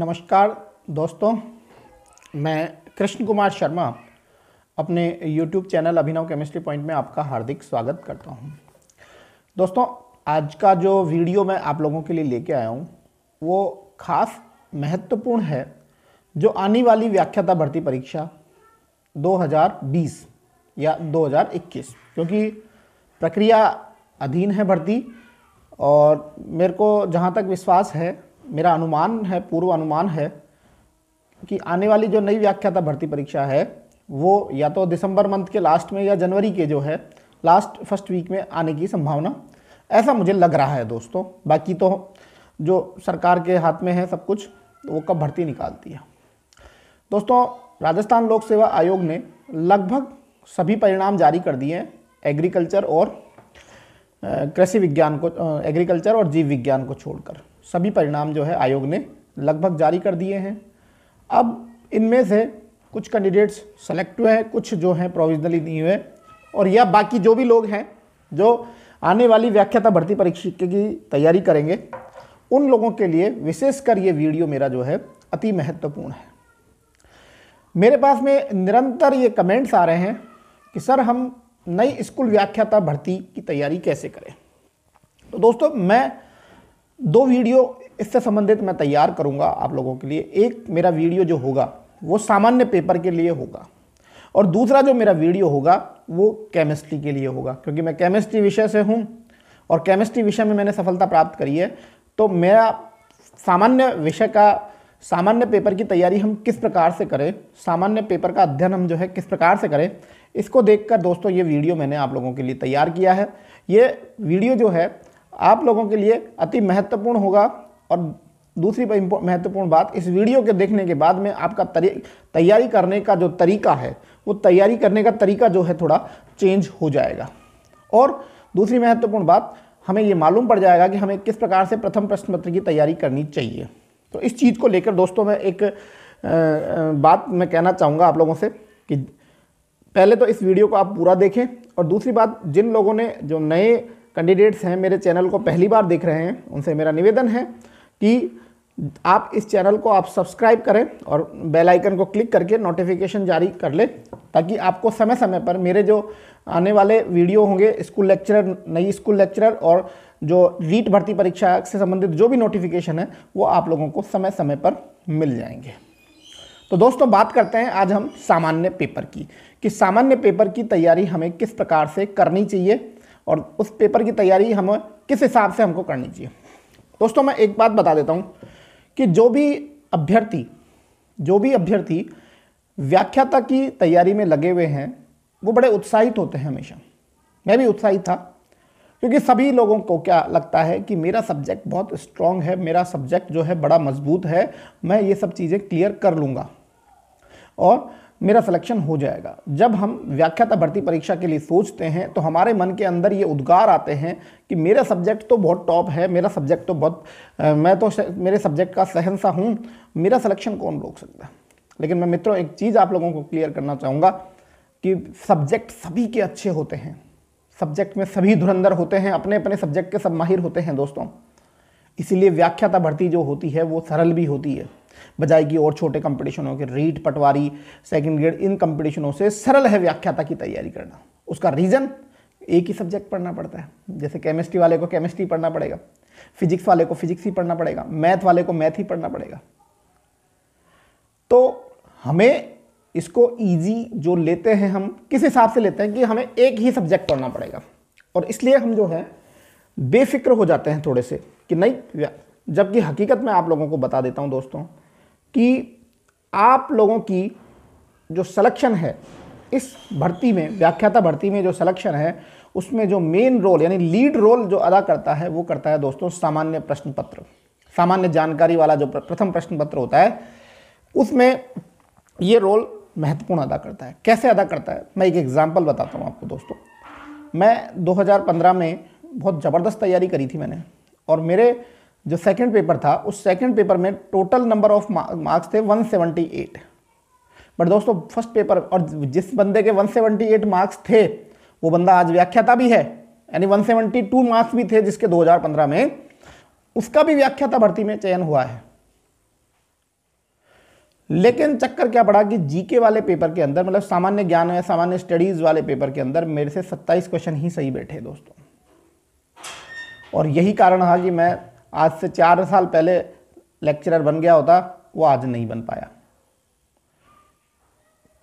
नमस्कार दोस्तों मैं कृष्ण कुमार शर्मा अपने YouTube channel Abhinav chemistry point में आपका हार्दिक स्वागत करता हूं। दोस्तों आज का जो वीडियो मैं आप लोगों के लिए लेके आया हूं, वो खास महत्वपूर्ण है जो आने वाली व्याख्याता भर्ती परीक्षा 2020 या 2021 क्योंकि प्रक्रिया अधीन है भर्ती और मेरे को जहाँ तक विश्वास है मेरा अनुमान है पूर्व अनुमान है कि आने वाली जो नई व्याख्याता भर्ती परीक्षा है वो या तो दिसंबर मंथ के लास्ट में या जनवरी के जो है लास्ट फर्स्ट वीक में आने की संभावना ऐसा मुझे लग रहा है दोस्तों बाकी तो जो सरकार के हाथ में है सब कुछ तो वो कब भर्ती निकालती है दोस्तों राजस्थान लोक सेवा आयोग ने लगभग सभी परिणाम जारी कर दिए हैं एग्रीकल्चर और कृषि विज्ञान को एग्रीकल्चर और जीव विज्ञान को छोड़कर सभी परिणाम जो है आयोग ने लगभग जारी कर दिए हैं अब इनमें से कुछ कैंडिडेट्स सेलेक्ट हुए हैं कुछ जो हैं प्रोविजनली नहीं हुए और या बाकी जो भी लोग हैं जो आने वाली व्याख्याता भर्ती परीक्षा की तैयारी करेंगे उन लोगों के लिए विशेषकर ये वीडियो मेरा जो है अति महत्वपूर्ण है मेरे पास में निरंतर ये कमेंट्स आ रहे हैं कि सर हम नई स्कूल व्याख्याता भर्ती की तैयारी कैसे करें तो दोस्तों मैं दो वीडियो इससे संबंधित मैं तैयार करूँगा आप लोगों के लिए एक मेरा वीडियो जो होगा वो सामान्य पेपर के लिए होगा और दूसरा जो मेरा वीडियो होगा वो केमिस्ट्री के लिए होगा क्योंकि मैं केमिस्ट्री विषय से हूँ और केमिस्ट्री विषय में मैंने सफलता प्राप्त करी है तो मेरा सामान्य विषय का सामान्य पेपर की तैयारी हम किस प्रकार से करें सामान्य पेपर का अध्ययन हम जो है किस प्रकार से करें इसको देखकर दोस्तों ये वीडियो मैंने आप लोगों के लिए तैयार किया है ये वीडियो जो है आप लोगों के लिए अति महत्वपूर्ण होगा और दूसरी महत्वपूर्ण बात इस वीडियो के देखने के बाद में आपका तैयारी करने का जो तरीका है वो तैयारी करने का तरीका जो है थोड़ा चेंज हो जाएगा और दूसरी महत्वपूर्ण बात हमें ये मालूम पड़ जाएगा कि हमें किस प्रकार से प्रथम प्रश्न पत्र की तैयारी करनी चाहिए तो इस चीज़ को लेकर दोस्तों मैं एक बात मैं कहना चाहूँगा आप लोगों से कि पहले तो इस वीडियो को आप पूरा देखें और दूसरी बात जिन लोगों ने जो नए कैंडिडेट्स हैं मेरे चैनल को पहली बार देख रहे हैं उनसे मेरा निवेदन है कि आप इस चैनल को आप सब्सक्राइब करें और बेल आइकन को क्लिक करके नोटिफिकेशन जारी कर लें ताकि आपको समय समय पर मेरे जो आने वाले वीडियो होंगे स्कूल लेक्चरर नई स्कूल लेक्चरर और जो रीट भर्ती परीक्षा से संबंधित जो भी नोटिफिकेशन है वो आप लोगों को समय समय पर मिल जाएंगे तो दोस्तों बात करते हैं आज हम सामान्य पेपर की कि सामान्य पेपर की तैयारी हमें किस प्रकार से करनी चाहिए और उस पेपर की तैयारी हम किस हिसाब से हमको करनी चाहिए दोस्तों मैं एक बात बता देता हूँ कि जो भी अभ्यर्थी जो भी अभ्यर्थी व्याख्याता की तैयारी में लगे हुए हैं वो बड़े उत्साहित होते हैं हमेशा मैं भी उत्साहित था क्योंकि सभी लोगों को क्या लगता है कि मेरा सब्जेक्ट बहुत स्ट्रांग है मेरा सब्जेक्ट जो है बड़ा मजबूत है मैं ये सब चीज़ें क्लियर कर लूँगा और मेरा सिलेक्शन हो जाएगा जब हम व्याख्याता भर्ती परीक्षा के लिए सोचते हैं तो हमारे मन के अंदर ये उद्गार आते हैं कि मेरा सब्जेक्ट तो बहुत टॉप है मेरा सब्जेक्ट तो बहुत मैं तो मेरे सब्जेक्ट का सहन सा हूँ मेरा सिलेक्शन कौन रोक सकता है लेकिन मैं मित्रों एक चीज़ आप लोगों को क्लियर करना चाहूँगा कि सब्जेक्ट सभी के अच्छे होते हैं सब्जेक्ट में सभी धुरंधर होते हैं अपने अपने सब्जेक्ट के सब माहिर होते हैं दोस्तों इसीलिए व्याख्याता भर्ती जो होती है वो सरल भी होती है बजाय कि और छोटे कंपटीशनों के रीट पटवारी सेकंड ग्रेड इन कंपटीशनों से सरल है व्याख्याता की तैयारी करना उसका रीज़न एक ही सब्जेक्ट पढ़ना पड़ता है जैसे केमिस्ट्री वाले को केमिस्ट्री पढ़ना पड़ेगा फिजिक्स वाले को फिजिक्स ही पढ़ना पड़ेगा मैथ वाले को मैथ ही पढ़ना पड़ेगा तो हमें इसको ईजी जो लेते हैं हम किस हिसाब से लेते हैं कि हमें एक ही सब्जेक्ट पढ़ना पड़ेगा और इसलिए हम जो है बेफिक्र हो जाते हैं थोड़े से कि नहीं जबकि हकीकत में आप लोगों को बता देता हूँ दोस्तों कि आप लोगों की जो सलेक्शन है इस भर्ती में व्याख्याता भर्ती में जो सलेक्शन है उसमें जो मेन रोल यानी लीड रोल जो अदा करता है वो करता है दोस्तों सामान्य प्रश्न पत्र सामान्य जानकारी वाला जो प्रथम प्रश्न पत्र होता है उसमें ये रोल महत्वपूर्ण अदा करता है कैसे अदा करता है मैं एक एग्जाम्पल बताता हूँ आपको दोस्तों मैं 2015 में बहुत ज़बरदस्त तैयारी करी थी मैंने और मेरे जो सेकंड पेपर था उस सेकंड पेपर में टोटल नंबर ऑफ मार्क्स थे 178 बट दोस्तों फर्स्ट पेपर और जिस बंदे के 178 मार्क्स थे वो बंदा आज व्याख्याता भी है यानी 172 मार्क्स भी थे जिसके 2015 में उसका भी व्याख्याता भर्ती में चयन हुआ है लेकिन चक्कर क्या पड़ा कि जीके वाले पेपर के अंदर मतलब सामान्य ज्ञान या सामान्य स्टडीज वाले पेपर के अंदर मेरे से 27 क्वेश्चन ही सही बैठे दोस्तों और यही कारण रहा कि मैं आज से चार साल पहले लेक्चरर बन गया होता वो आज नहीं बन पाया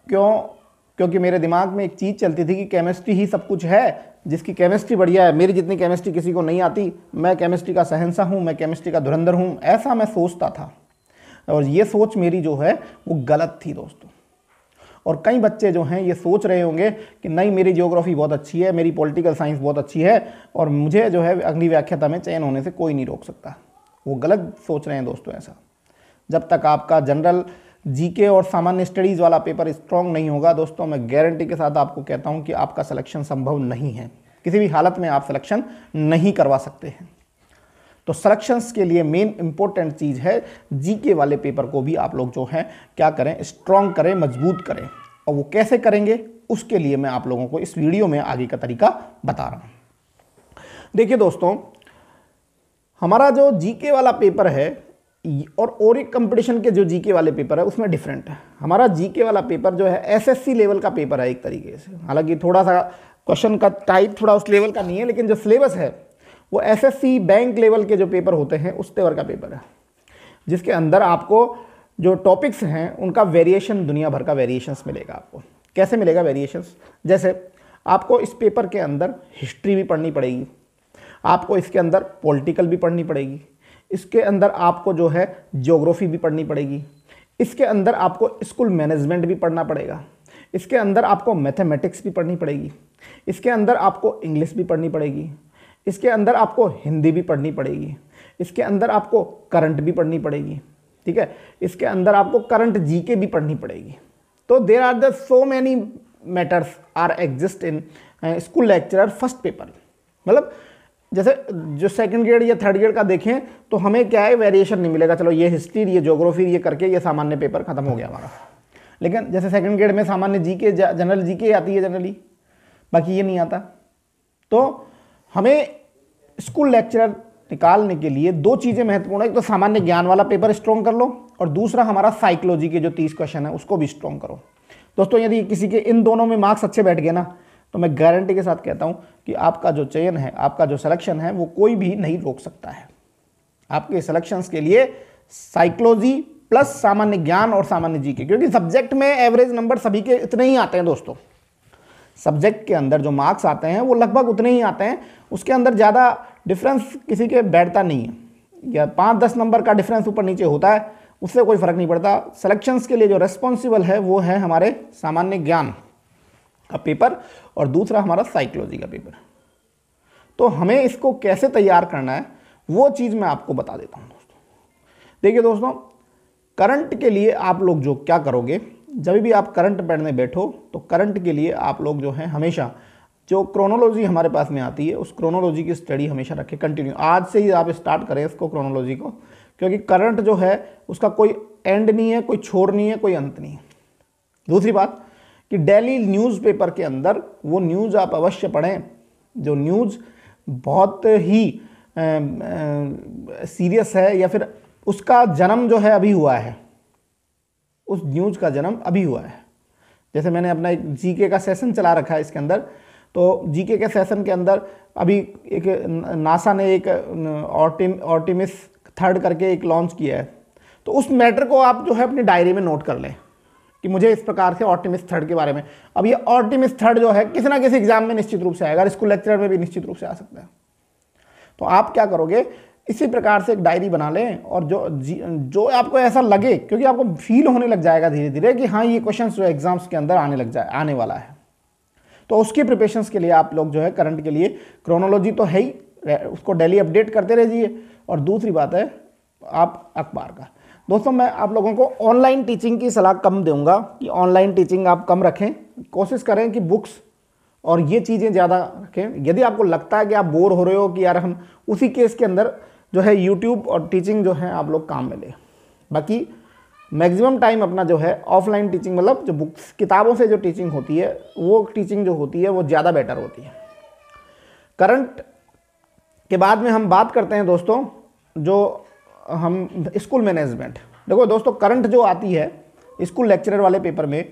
क्यों क्योंकि मेरे दिमाग में एक चीज़ चलती थी कि केमिस्ट्री ही सब कुछ है जिसकी केमिस्ट्री बढ़िया है मेरी जितनी केमिस्ट्री किसी को नहीं आती मैं केमिस्ट्री का सहनसा हूँ मैं केमिस्ट्री का धुरंधर हूँ ऐसा मैं सोचता था और ये सोच मेरी जो है वो गलत थी दोस्तों और कई बच्चे जो हैं ये सोच रहे होंगे कि नहीं मेरी जियोग्राफी बहुत अच्छी है मेरी पॉलिटिकल साइंस बहुत अच्छी है और मुझे जो है अग्नि व्याख्याता में चयन होने से कोई नहीं रोक सकता वो गलत सोच रहे हैं दोस्तों ऐसा जब तक आपका जनरल जीके और सामान्य स्टडीज़ वाला पेपर स्ट्रांग नहीं होगा दोस्तों मैं गारंटी के साथ आपको कहता हूँ कि आपका सिलेक्शन संभव नहीं है किसी भी हालत में आप सिलेक्शन नहीं करवा सकते हैं तो सलेक्शंस के लिए मेन इंपॉर्टेंट चीज़ है जीके वाले पेपर को भी आप लोग जो है क्या करें स्ट्रॉन्ग करें मजबूत करें और वो कैसे करेंगे उसके लिए मैं आप लोगों को इस वीडियो में आगे का तरीका बता रहा हूँ देखिए दोस्तों हमारा जो जीके वाला पेपर है और और एक कंपटीशन के जो जीके वाले पेपर है उसमें डिफरेंट है हमारा जीके वाला पेपर जो है एसएससी लेवल का पेपर है एक तरीके से हालांकि थोड़ा सा क्वेश्चन का टाइप थोड़ा उस लेवल का नहीं है लेकिन जो सिलेबस है वो एसएससी बैंक लेवल के जो पेपर होते हैं उस तेवर का पेपर है जिसके अंदर आपको जो टॉपिक्स हैं उनका वेरिएशन दुनिया भर का वेरिएशंस मिलेगा आपको कैसे मिलेगा वेरिएशंस जैसे आपको इस पेपर के अंदर हिस्ट्री भी पढ़नी पड़ेगी आपको इसके अंदर पॉलिटिकल भी पढ़नी पड़ेगी इसके अंदर आपको जो है जोग्राफी भी पढ़नी पड़ेगी इसके अंदर आपको स्कूल मैनेजमेंट भी पढ़ना पड़ेगा इसके अंदर आपको मैथमेटिक्स भी पढ़नी पड़ेगी इसके अंदर आपको इंग्लिश भी पढ़नी पड़ेगी इसके अंदर आपको हिंदी भी पढ़नी पड़ेगी इसके अंदर आपको करंट भी पढ़नी पड़ेगी ठीक है इसके अंदर आपको करंट जी के भी पढ़नी पड़ेगी तो there are the so many matters are exist in school lecturer first paper मतलब जैसे जो सेकंड ग्रेड या थर्ड ग्रेड का देखें तो हमें क्या है वेरिएशन नहीं मिलेगा चलो ये हिस्ट्री ये जोग्राफी ये करके ये सामान्य पेपर खत्म हो गया हमारा लेकिन जैसे सेकंड ग्रेड में सामान्य जी के जनरल जी के आती है जनरली बाकी ये नहीं आता तो हमें स्कूल लेक्चरर निकालने के लिए दो चीज़ें महत्वपूर्ण है एक तो सामान्य ज्ञान वाला पेपर स्ट्रॉन्ग कर लो और दूसरा हमारा साइकोलॉजी के जो तीस क्वेश्चन है उसको भी स्ट्रॉन्ग करो दोस्तों यदि किसी के इन दोनों में मार्क्स अच्छे बैठ गए ना तो मैं गारंटी के साथ कहता हूँ कि आपका जो चयन है आपका जो सिलेक्शन है वो कोई भी नहीं रोक सकता है आपके सिलेक्शन के लिए साइकोलॉजी प्लस सामान्य ज्ञान और सामान्य जीके क्योंकि सब्जेक्ट में एवरेज नंबर सभी के इतने ही आते हैं दोस्तों सब्जेक्ट के अंदर जो मार्क्स आते हैं वो लगभग उतने ही आते हैं उसके अंदर ज़्यादा डिफरेंस किसी के बैठता नहीं है या पाँच दस नंबर का डिफरेंस ऊपर नीचे होता है उससे कोई फ़र्क नहीं पड़ता सेलेक्शंस के लिए जो रेस्पॉन्सिबल है वो है हमारे सामान्य ज्ञान का पेपर और दूसरा हमारा साइकोलॉजी का पेपर तो हमें इसको कैसे तैयार करना है वो चीज़ मैं आपको बता देता हूँ दोस्तों देखिए दोस्तों करंट के लिए आप लोग जो क्या करोगे जब भी आप करंट पढ़ने बैठो तो करंट के लिए आप लोग जो हैं हमेशा जो क्रोनोलॉजी हमारे पास में आती है उस क्रोनोलॉजी की स्टडी हमेशा रखें कंटिन्यू आज से ही आप स्टार्ट करें इसको क्रोनोलॉजी को क्योंकि करंट जो है उसका कोई एंड नहीं है कोई छोर नहीं है कोई अंत नहीं है दूसरी बात कि डेली न्यूज़पेपर के अंदर वो न्यूज़ आप अवश्य पढ़ें जो न्यूज़ बहुत ही सीरियस है या फिर उसका जन्म जो है अभी हुआ है उस न्यूज का जन्म अभी हुआ है जैसे मैंने अपना एक जीके का सेशन चला रखा है इसके अंदर तो जीके के सेशन के अंदर अभी एक नासा ने एक ऑर्टिम ऑर्टिमिस थर्ड करके एक लॉन्च किया है तो उस मैटर को आप जो है अपनी डायरी में नोट कर लें कि मुझे इस प्रकार से ऑर्टिमिस थर्ड के बारे में अब ये ऑर्टिमिस थर्ड जो है किसी ना किसी एग्जाम में निश्चित रूप से आएगा स्कूल लेक्चर में भी निश्चित रूप से आ सकता है तो आप क्या करोगे इसी प्रकार से एक डायरी बना लें और जो जो आपको ऐसा लगे क्योंकि आपको फील होने लग जाएगा धीरे धीरे कि हाँ ये क्वेश्चन जो एग्ज़ाम्स के अंदर आने लग जाए आने वाला है तो उसकी प्रिपेशन के लिए आप लोग जो है करंट के लिए क्रोनोलॉजी तो है ही उसको डेली अपडेट करते रहिए और दूसरी बात है आप अखबार का दोस्तों मैं आप लोगों को ऑनलाइन टीचिंग की सलाह कम दूंगा कि ऑनलाइन टीचिंग आप कम रखें कोशिश करें कि बुक्स और ये चीज़ें ज़्यादा रखें यदि आपको लगता है कि आप बोर हो रहे हो कि यार हम उसी केस के अंदर जो है यूट्यूब और टीचिंग जो है आप लोग काम में ले बाकी मैक्सिमम टाइम अपना जो है ऑफलाइन टीचिंग मतलब जो बुक्स किताबों से जो टीचिंग होती है वो टीचिंग जो होती है वो ज़्यादा बेटर होती है करंट के बाद में हम बात करते हैं दोस्तों जो हम स्कूल मैनेजमेंट देखो दोस्तों करंट जो आती है स्कूल लेक्चरर वाले पेपर में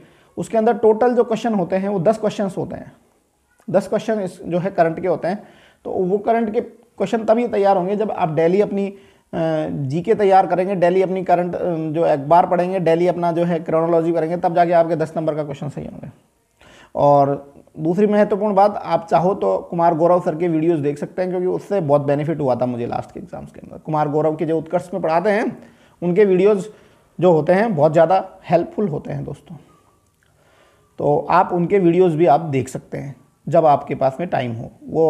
उसके अंदर टोटल जो क्वेश्चन होते हैं वो दस क्वेश्चन होते हैं दस क्वेश्चन जो है करंट के होते हैं तो वो करंट के क्वेश्चन तभी तैयार होंगे जब आप डेली अपनी जीके तैयार करेंगे डेली अपनी करंट जो अखबार पढ़ेंगे डेली अपना जो है क्रोनोलॉजी करेंगे तब जाके आपके दस नंबर का क्वेश्चन सही होंगे और दूसरी महत्वपूर्ण बात आप चाहो तो कुमार गौरव सर के वीडियोस देख सकते हैं क्योंकि उससे बहुत बेनिफिट हुआ था मुझे लास्ट के एग्जाम्स के अंदर कुमार गौरव के जो उत्कर्ष में पढ़ाते हैं उनके वीडियोज़ जो होते हैं बहुत ज़्यादा हेल्पफुल होते हैं दोस्तों तो आप उनके वीडियोज़ भी आप देख सकते हैं जब आपके पास में टाइम हो वो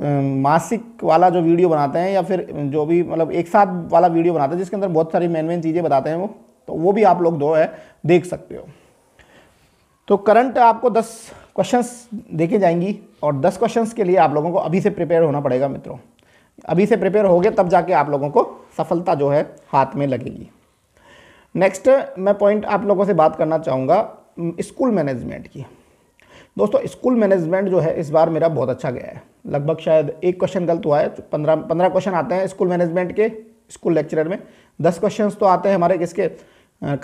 मासिक वाला जो वीडियो बनाते हैं या फिर जो भी मतलब एक साथ वाला वीडियो बनाते हैं जिसके अंदर बहुत सारी मेन मेन चीज़ें बताते हैं वो तो वो भी आप लोग दो है देख सकते हो तो करंट आपको दस क्वेश्चंस देखे जाएंगी और दस क्वेश्चंस के लिए आप लोगों को अभी से प्रिपेयर होना पड़ेगा मित्रों अभी से प्रिपेयर हो गए तब जाके आप लोगों को सफलता जो है हाथ में लगेगी नेक्स्ट मैं पॉइंट आप लोगों से बात करना चाहूँगा स्कूल मैनेजमेंट की दोस्तों स्कूल मैनेजमेंट जो है इस बार मेरा बहुत अच्छा गया है लगभग शायद एक क्वेश्चन गलत हुआ है पंद्रह पंद्रह क्वेश्चन आते हैं स्कूल मैनेजमेंट के स्कूल लेक्चरर में दस क्वेश्चन तो आते हैं हमारे किसके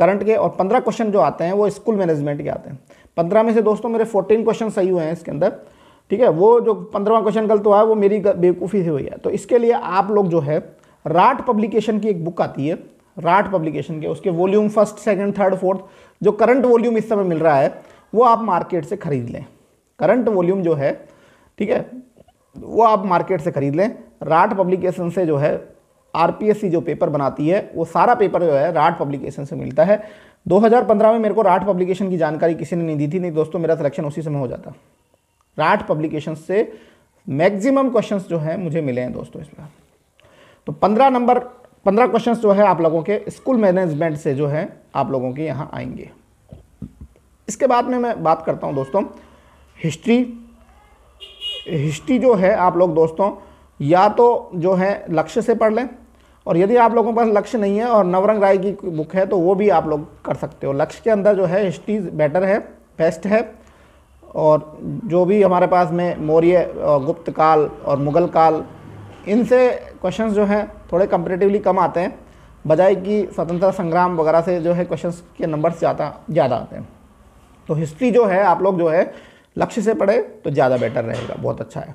करंट के और पंद्रह क्वेश्चन जो आते हैं वो स्कूल मैनेजमेंट के आते हैं पंद्रह में से दोस्तों मेरे फोर्टीन क्वेश्चन सही हुए हैं इसके अंदर ठीक है वो जो पंद्रहवा क्वेश्चन गलत हुआ है वो मेरी बेवकूफ़ी से हुई है तो इसके लिए आप लोग जो है राट पब्लिकेशन की एक बुक आती है राट पब्लिकेशन के उसके volume first second third fourth जो करंट वॉल्यूम इस समय मिल रहा है वो आप मार्केट से खरीद लें करंट वॉल्यूम जो है ठीक है वो आप मार्केट से खरीद लें राट पब्लिकेशन से जो है आरपीएससी जो पेपर बनाती है वो सारा पेपर जो है राट पब्लिकेशन से मिलता है 2015 में मेरे को राट पब्लिकेशन की जानकारी किसी ने नहीं दी थी नहीं दोस्तों मेरा सिलेक्शन उसी समय हो जाता राट पब्लिकेशन से मैक्सिमम क्वेश्चंस जो है मुझे मिले हैं दोस्तों इसमें तो पंद्रह नंबर पंद्रह क्वेश्चंस जो है आप लोगों के स्कूल मैनेजमेंट से जो है आप लोगों के यहाँ आएंगे इसके बाद में मैं बात करता हूँ दोस्तों हिस्ट्री हिस्ट्री जो है आप लोग दोस्तों या तो जो है लक्ष्य से पढ़ लें और यदि आप लोगों के पास लक्ष्य नहीं है और नवरंग राय की बुक है तो वो भी आप लोग कर सकते हो लक्ष्य के अंदर जो है हिस्ट्री बेटर है बेस्ट है और जो भी हमारे पास में मौर्य गुप्त काल और मुग़ल काल इनसे क्वेश्चंस जो हैं थोड़े कंपेटिवली कम आते हैं बजाय कि स्वतंत्रता संग्राम वगैरह से जो है क्वेश्चंस के नंबर्स ज़्यादा ज़्यादा आते हैं तो हिस्ट्री जो है आप लोग जो है लक्ष्य से पढ़े तो ज़्यादा बेटर रहेगा बहुत अच्छा है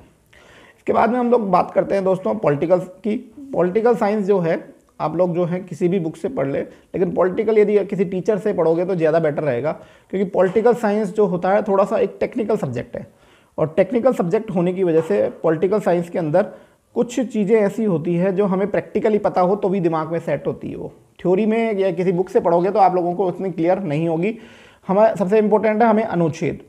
इसके बाद में हम लोग बात करते हैं दोस्तों पॉलिटिकल की पॉलिटिकल साइंस जो है आप लोग जो है किसी भी बुक से पढ़ लें लेकिन पॉलिटिकल यदि किसी टीचर से पढ़ोगे तो ज़्यादा बेटर रहेगा क्योंकि पॉलिटिकल साइंस जो होता है थोड़ा सा एक टेक्निकल सब्जेक्ट है और टेक्निकल सब्जेक्ट होने की वजह से पॉलिटिकल साइंस के अंदर कुछ चीज़ें ऐसी होती है जो हमें प्रैक्टिकली पता हो तो भी दिमाग में सेट होती है वो थ्योरी में या किसी बुक से पढ़ोगे तो आप लोगों को उतनी क्लियर नहीं होगी हमें सबसे इम्पोर्टेंट है हमें अनुच्छेद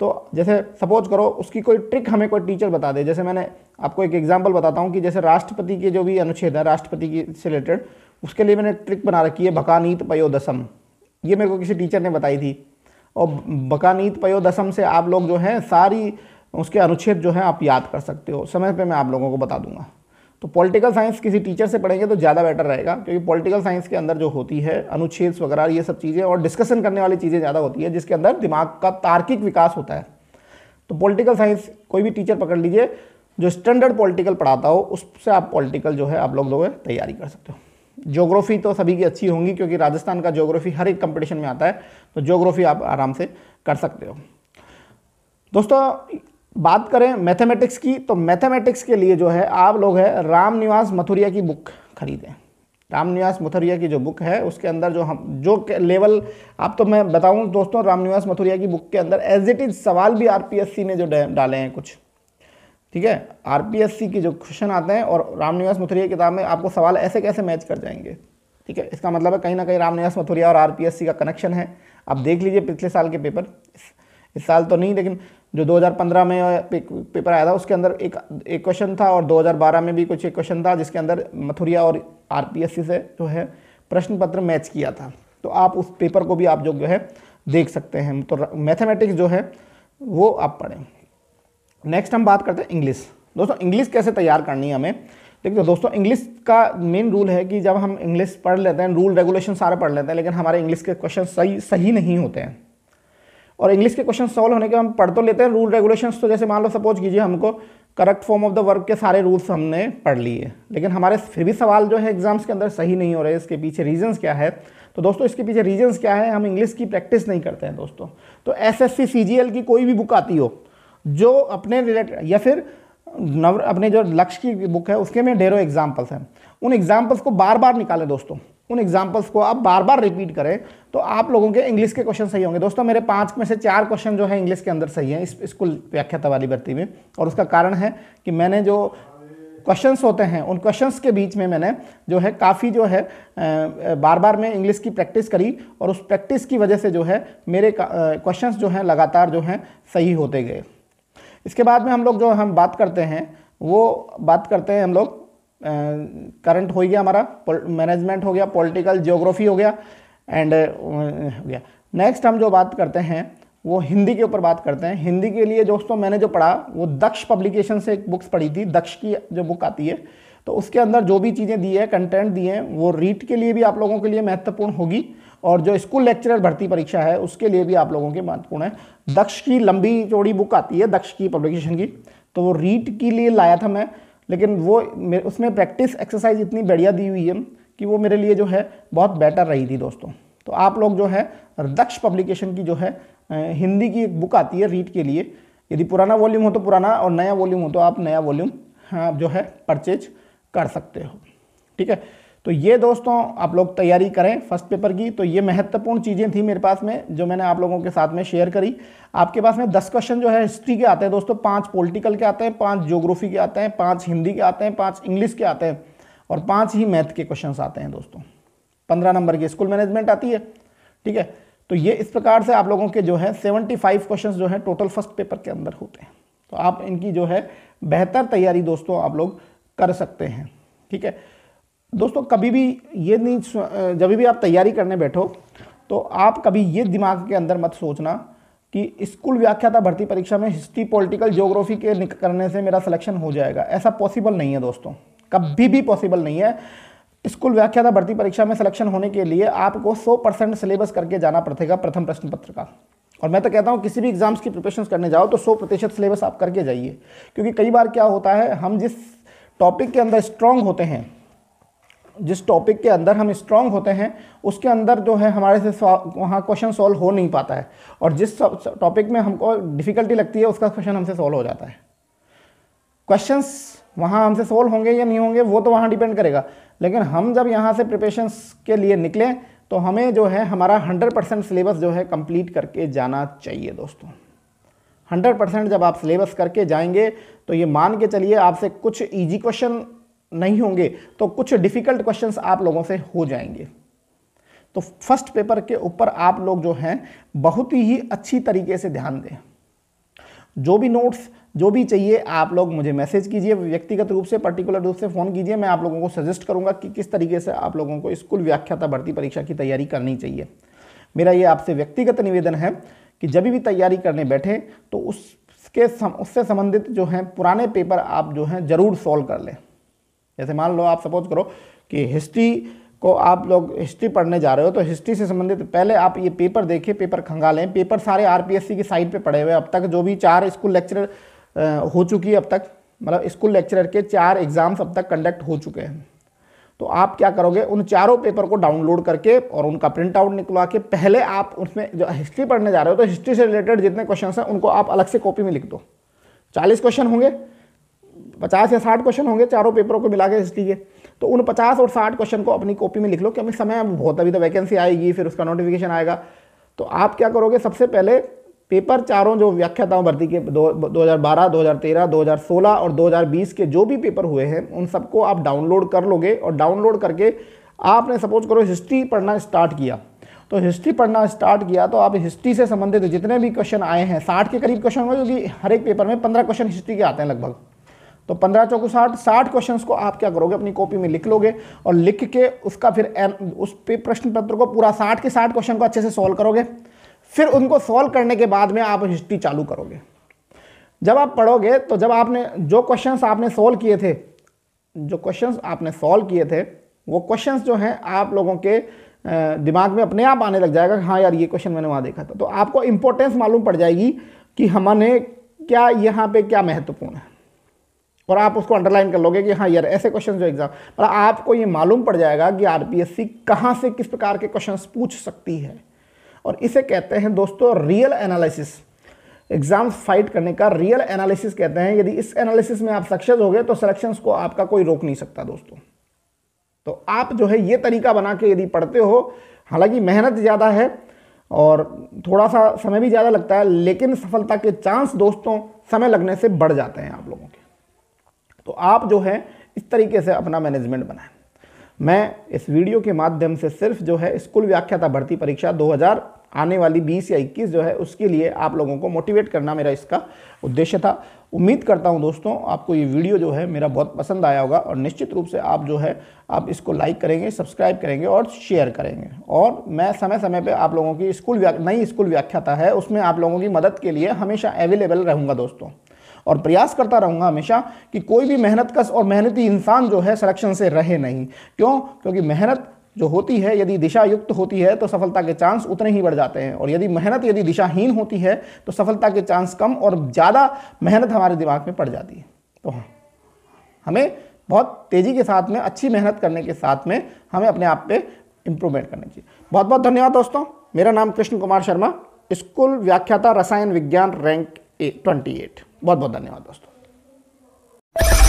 तो जैसे सपोज करो उसकी कोई ट्रिक हमें कोई टीचर बता दे जैसे मैंने आपको एक एग्जाम्पल बताता हूँ कि जैसे राष्ट्रपति के जो भी अनुच्छेद है राष्ट्रपति की से रिलेटेड उसके लिए मैंने ट्रिक बना रखी है बकानीत पयोदसम ये मेरे को किसी टीचर ने बताई थी और बकानीत पयोदसम से आप लोग जो हैं सारी उसके अनुच्छेद जो हैं आप याद कर सकते हो समय पर मैं आप लोगों को बता दूंगा तो पॉलिटिकल साइंस किसी टीचर से पढ़ेंगे तो ज़्यादा बेटर रहेगा क्योंकि पॉलिटिकल साइंस के अंदर जो होती है अनुच्छेद वगैरह ये सब चीज़ें और डिस्कशन करने वाली चीज़ें ज़्यादा होती है जिसके अंदर दिमाग का तार्किक विकास होता है तो पॉलिटिकल साइंस कोई भी टीचर पकड़ लीजिए जो स्टैंडर्ड पॉलिटिकल पढ़ाता हो उससे आप पॉलिटिकल जो है आप लोग लोग तैयारी कर सकते हो जोग्राफ़ी तो सभी की अच्छी होंगी क्योंकि राजस्थान का जोग्राफ़ी हर एक कंपटीशन में आता है तो जोग्राफ़ी आप आराम से कर सकते हो दोस्तों बात करें मैथमेटिक्स की तो मैथमेटिक्स के लिए जो है आप लोग है राम निवास मथुरिया की बुक खरीदें रामनिवास मथुरिया की जो बुक है उसके अंदर जो हम जो लेवल आप तो मैं बताऊं दोस्तों रामनिवास मथुरिया की बुक के अंदर एज इट इज सवाल भी आरपीएससी ने जो डाले हैं कुछ ठीक है आरपीएससी के जो क्वेश्चन आते हैं और रामनिवास मथुरिया किताब में आपको सवाल ऐसे कैसे मैच कर जाएंगे ठीक है इसका मतलब है कहीं ना कहीं रामनिवास मथुरिया और आर का कनेक्शन है आप देख लीजिए पिछले साल के पेपर इस साल तो नहीं लेकिन जो 2015 में पेपर आया था उसके अंदर एक एक क्वेश्चन था और 2012 में भी कुछ एक क्वेश्चन था जिसके अंदर मथुरिया और आरपीएससी से जो है प्रश्न पत्र मैच किया था तो आप उस पेपर को भी आप जो है देख सकते हैं तो मैथमेटिक्स जो है वो आप पढ़ें नेक्स्ट हम बात करते हैं इंग्लिश दोस्तों इंग्लिश कैसे तैयार करनी है हमें देखिए तो दोस्तों इंग्लिश का मेन रूल है कि जब हम इंग्लिश पढ़ लेते हैं रूल रेगुलेशन सारे पढ़ लेते हैं लेकिन हमारे इंग्लिश के क्वेश्चन सही सही नहीं होते हैं और इंग्लिश के क्वेश्चन सॉल्व होने के हम पढ़ तो लेते हैं रूल रेगुलेशन तो जैसे मान लो सपोज कीजिए हमको correct form of the work के सारे रूल्स हमने पढ़ लिए लेकिन हमारे फिर भी सवाल जो है एग्जाम्स के अंदर सही नहीं हो रहे इसके पीछे रीजंस क्या है तो दोस्तों इसके पीछे रीजंस क्या है हम इंग्लिश की प्रैक्टिस नहीं करते हैं दोस्तों तो एस एस की कोई भी बुक आती हो जो अपने रिलेटेड या फिर नव अपने जो लक्ष्य की बुक है उसके में ढेरों एग्जाम्पल्स हैं उन एग्जाम्पल्स को बार बार निकालें दोस्तों उन एग्जाम्पल्स को आप बार बार रिपीट करें तो आप लोगों के इंग्लिश के क्वेश्चन सही होंगे दोस्तों मेरे पाँच में से चार क्वेश्चन जो है इंग्लिश के अंदर सही है इस स्कूल व्याख्याता वाली भर्ती में और उसका कारण है कि मैंने जो क्वेश्चंस होते हैं उन क्वेश्चंस के बीच में मैंने जो है काफ़ी जो है बार बार मैं इंग्लिश की प्रैक्टिस करी और उस प्रैक्टिस की वजह से जो है मेरे क्वेश्चन जो हैं लगातार जो हैं सही होते गए इसके बाद में हम लोग जो हम बात करते हैं वो बात करते हैं हम लोग करंट हो गया हमारा मैनेजमेंट हो गया पॉलिटिकल जियोग्राफी हो गया एंड हो गया नेक्स्ट हम जो बात करते हैं वो हिंदी के ऊपर बात करते हैं हिंदी के लिए दोस्तों मैंने जो पढ़ा वो दक्ष पब्लिकेशन से एक बुक्स पढ़ी थी दक्ष की जो बुक आती है तो उसके अंदर जो भी चीज़ें दी है कंटेंट दिए हैं वो रीट के लिए भी आप लोगों के लिए महत्वपूर्ण होगी और जो स्कूल लेक्चरर भर्ती परीक्षा है उसके लिए भी आप लोगों के महत्वपूर्ण है दक्ष की लंबी चौड़ी बुक आती है दक्ष की पब्लिकेशन की तो वो रीट के लिए लाया था मैं लेकिन वो उसमें प्रैक्टिस एक्सरसाइज इतनी बढ़िया दी हुई है कि वो मेरे लिए जो है बहुत बेटर रही थी दोस्तों तो आप लोग जो है दक्ष पब्लिकेशन की जो है हिंदी की एक बुक आती है रीड के लिए यदि पुराना वॉल्यूम हो तो पुराना और नया वॉल्यूम हो तो आप नया वॉल्यूम हाँ जो है परचेज कर सकते हो ठीक है तो ये दोस्तों आप लोग तैयारी करें फर्स्ट पेपर की तो ये महत्वपूर्ण चीज़ें थी मेरे पास में जो मैंने आप लोगों के साथ में शेयर करी आपके पास में दस क्वेश्चन जो है हिस्ट्री के आते हैं दोस्तों पाँच पॉलिटिकल के आते हैं पाँच जोग्राफी के आते हैं पाँच हिंदी के आते हैं पाँच इंग्लिश के आते हैं और पाँच ही मैथ के क्वेश्चन आते हैं दोस्तों पंद्रह नंबर की स्कूल मैनेजमेंट आती है ठीक है तो ये इस प्रकार से आप लोगों के जो है सेवेंटी फाइव क्वेश्चन जो है टोटल फर्स्ट पेपर के अंदर होते हैं तो आप इनकी जो है बेहतर तैयारी दोस्तों आप लोग कर सकते हैं ठीक है दोस्तों कभी भी ये नहीं जब भी आप तैयारी करने बैठो तो आप कभी ये दिमाग के अंदर मत सोचना कि स्कूल व्याख्याता भर्ती परीक्षा में हिस्ट्री पॉलिटिकल ज्योग्राफी के करने से मेरा सिलेक्शन हो जाएगा ऐसा पॉसिबल नहीं है दोस्तों कभी भी पॉसिबल नहीं है स्कूल व्याख्याता भर्ती परीक्षा में सिलेक्शन होने के लिए आपको 100 परसेंट सिलेबस करके जाना पड़ेगा प्रथम प्रश्न पत्र का और मैं तो कहता हूँ किसी भी एग्जाम्स की प्रिपरेशन करने जाओ तो सौ प्रतिशत सिलेबस आप करके जाइए क्योंकि कई बार क्या होता है हम जिस टॉपिक के अंदर स्ट्रांग होते हैं जिस टॉपिक के अंदर हम स्ट्रांग होते हैं उसके अंदर जो है हमारे से वहाँ क्वेश्चन सॉल्व हो नहीं पाता है और जिस टॉपिक में हमको डिफ़िकल्टी लगती है उसका क्वेश्चन हमसे सॉल्व हो जाता है क्वेश्चंस वहाँ हमसे सोल्व होंगे या नहीं होंगे वो तो वहाँ डिपेंड करेगा लेकिन हम जब यहाँ से प्रिपेशन के लिए निकलें तो हमें जो है हमारा 100 परसेंट सिलेबस जो है कंप्लीट करके जाना चाहिए दोस्तों 100 परसेंट जब आप सिलेबस करके जाएंगे तो ये मान के चलिए आपसे कुछ इजी क्वेश्चन नहीं होंगे तो कुछ डिफ़िकल्ट क्वेश्चन आप लोगों से हो जाएंगे तो फर्स्ट पेपर के ऊपर आप लोग जो हैं बहुत ही अच्छी तरीके से ध्यान दें जो भी नोट्स जो भी चाहिए आप लोग मुझे मैसेज कीजिए व्यक्तिगत रूप से पर्टिकुलर रूप से फ़ोन कीजिए मैं आप लोगों को सजेस्ट करूंगा कि किस तरीके से आप लोगों को स्कूल व्याख्याता भर्ती परीक्षा की तैयारी करनी चाहिए मेरा ये आपसे व्यक्तिगत निवेदन है कि जब भी तैयारी करने बैठे तो उसके सम, उससे संबंधित जो हैं पुराने पेपर आप जो हैं ज़रूर सॉल्व कर लें जैसे मान लो आप सपोज करो कि हिस्ट्री को आप लोग हिस्ट्री पढ़ने जा रहे हो तो हिस्ट्री से संबंधित पहले आप ये पेपर देखिए पेपर खंगा लें पेपर सारे आरपीएससी की साइट पे पड़े हुए अब तक जो भी चार स्कूल लेक्चरर हो चुकी है अब तक मतलब स्कूल लेक्चरर के चार एग्ज़ाम्स अब तक कंडक्ट हो चुके हैं तो आप क्या करोगे उन चारों पेपर को डाउनलोड करके और उनका प्रिंट आउट निकलवा के पहले आप उसमें जो हिस्ट्री पढ़ने जा रहे हो तो हिस्ट्री से रिलेटेड जितने क्वेश्चन हैं उनको आप अलग से कॉपी में लिख दो चालीस क्वेश्चन होंगे पचास या साठ क्वेश्चन होंगे चारों पेपरों को मिला के हिस्ट्री के तो उन पचास और साठ क्वेश्चन को अपनी कॉपी में लिख लो क्योंकि समय बहुत अभी तो वैकेंसी आएगी फिर उसका नोटिफिकेशन आएगा तो आप क्या करोगे सबसे पहले पेपर चारों जो व्याख्याताओं भर्ती के दो दो 2013, 2016 और 2020 के जो भी पेपर हुए हैं उन सबको आप डाउनलोड कर लोगे और डाउनलोड करके आपने सपोज करो हिस्ट्री पढ़ना स्टार्ट किया तो हिस्ट्री पढ़ना स्टार्ट किया तो आप हिस्ट्री से संबंधित जितने भी क्वेश्चन आए हैं साठ के करीब क्वेश्चन होंगे क्योंकि हर एक पेपर में पंद्रह क्वेश्चन हिस्ट्री के आते हैं लगभग तो पंद्रह चौक साठ साठ क्वेश्चन को आप क्या करोगे अपनी कॉपी में लिख लोगे और लिख के उसका फिर उस पे प्रश्न पत्र को पूरा साठ के साठ क्वेश्चन को अच्छे से सॉल्व करोगे फिर उनको सॉल्व करने के बाद में आप हिस्ट्री चालू करोगे जब आप पढ़ोगे तो जब आपने जो क्वेश्चंस आपने सॉल्व किए थे जो क्वेश्चंस आपने सॉल्व किए थे वो क्वेश्चंस जो हैं आप लोगों के दिमाग में अपने आप आने लग जाएगा हाँ यार ये क्वेश्चन मैंने वहाँ देखा था तो आपको इम्पोर्टेंस मालूम पड़ जाएगी कि हमने क्या यहाँ पे क्या महत्वपूर्ण है और आप उसको अंडरलाइन कर लोगे कि हाँ यार ऐसे क्वेश्चन जो एग्जाम पर आपको ये मालूम पड़ जाएगा कि सी कहाँ से किस प्रकार के क्वेश्चन पूछ सकती है और इसे कहते हैं दोस्तों रियल एनालिसिस एग्जाम फाइट करने का रियल एनालिसिस कहते हैं यदि इस एनालिसिस में आप सक्सेस हो गए तो सिलेक्शन को आपका कोई रोक नहीं सकता दोस्तों तो आप जो है ये तरीका बना के यदि पढ़ते हो हालांकि मेहनत ज़्यादा है और थोड़ा सा समय भी ज़्यादा लगता है लेकिन सफलता के चांस दोस्तों समय लगने से बढ़ जाते हैं आप लोगों के तो आप जो है इस तरीके से अपना मैनेजमेंट बनाएं मैं इस वीडियो के माध्यम से सिर्फ जो है स्कूल व्याख्याता भर्ती परीक्षा 2000 आने वाली 20 या 21 जो है उसके लिए आप लोगों को मोटिवेट करना मेरा इसका उद्देश्य था उम्मीद करता हूं दोस्तों आपको ये वीडियो जो है मेरा बहुत पसंद आया होगा और निश्चित रूप से आप जो है आप इसको लाइक करेंगे सब्सक्राइब करेंगे और शेयर करेंगे और मैं समय समय पे आप लोगों की स्कूल नई स्कूल व्याख्याता है उसमें आप लोगों की मदद के लिए हमेशा अवेलेबल रहूँगा दोस्तों और प्रयास करता रहूँगा हमेशा कि कोई भी मेहनत कस और मेहनती इंसान जो है सिलेक्शन से रहे नहीं क्यों क्योंकि मेहनत जो होती है यदि दिशा युक्त होती है तो सफलता के चांस उतने ही बढ़ जाते हैं और यदि मेहनत यदि दिशाहीन होती है तो सफलता के चांस कम और ज़्यादा मेहनत हमारे दिमाग में पड़ जाती है तो हाँ हमें बहुत तेज़ी के साथ में अच्छी मेहनत करने के साथ में हमें अपने आप पे इम्प्रूवमेंट करनी चाहिए बहुत बहुत धन्यवाद दोस्तों मेरा नाम कृष्ण कुमार शर्मा स्कूल व्याख्याता रसायन विज्ञान रैंक ए ट्वेंटी एट बहुत बहुत धन्यवाद दोस्तों